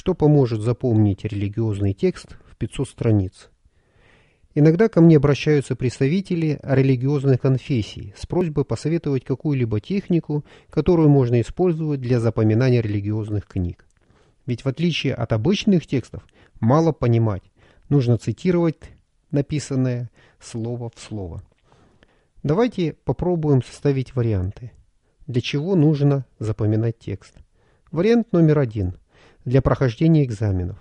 что поможет запомнить религиозный текст в 500 страниц. Иногда ко мне обращаются представители религиозной конфессии с просьбой посоветовать какую-либо технику, которую можно использовать для запоминания религиозных книг. Ведь в отличие от обычных текстов, мало понимать, нужно цитировать написанное слово в слово. Давайте попробуем составить варианты. Для чего нужно запоминать текст? Вариант номер один – для прохождения экзаменов.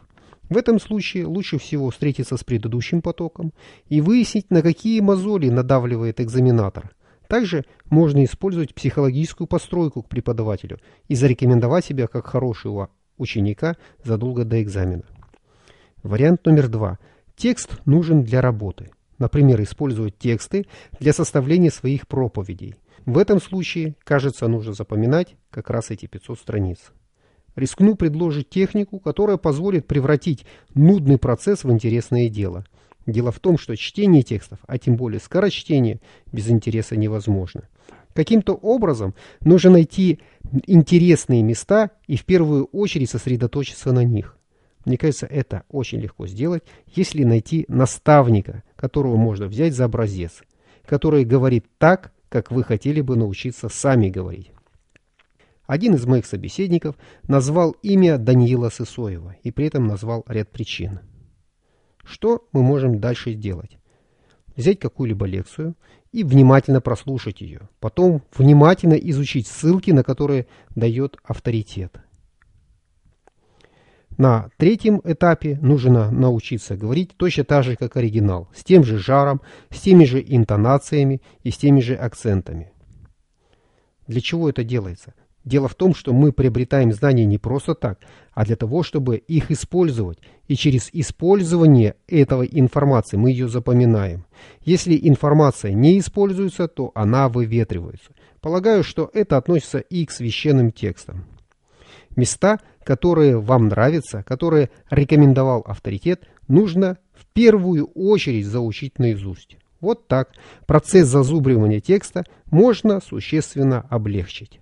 В этом случае лучше всего встретиться с предыдущим потоком и выяснить, на какие мозоли надавливает экзаменатор. Также можно использовать психологическую постройку к преподавателю и зарекомендовать себя как хорошего ученика задолго до экзамена. Вариант номер два. Текст нужен для работы. Например, использовать тексты для составления своих проповедей. В этом случае, кажется, нужно запоминать как раз эти 500 страниц. Рискну предложить технику, которая позволит превратить нудный процесс в интересное дело. Дело в том, что чтение текстов, а тем более скорочтение, без интереса невозможно. Каким-то образом нужно найти интересные места и в первую очередь сосредоточиться на них. Мне кажется, это очень легко сделать, если найти наставника, которого можно взять за образец, который говорит так, как вы хотели бы научиться сами говорить. Один из моих собеседников назвал имя Даниила Сысоева и при этом назвал ряд причин. Что мы можем дальше сделать? Взять какую-либо лекцию и внимательно прослушать ее. Потом внимательно изучить ссылки, на которые дает авторитет. На третьем этапе нужно научиться говорить точно так же, как оригинал, с тем же жаром, с теми же интонациями и с теми же акцентами. Для чего это делается? Дело в том, что мы приобретаем знания не просто так, а для того, чтобы их использовать. И через использование этого информации мы ее запоминаем. Если информация не используется, то она выветривается. Полагаю, что это относится и к священным текстам. Места, которые вам нравятся, которые рекомендовал авторитет, нужно в первую очередь заучить наизусть. Вот так процесс зазубривания текста можно существенно облегчить.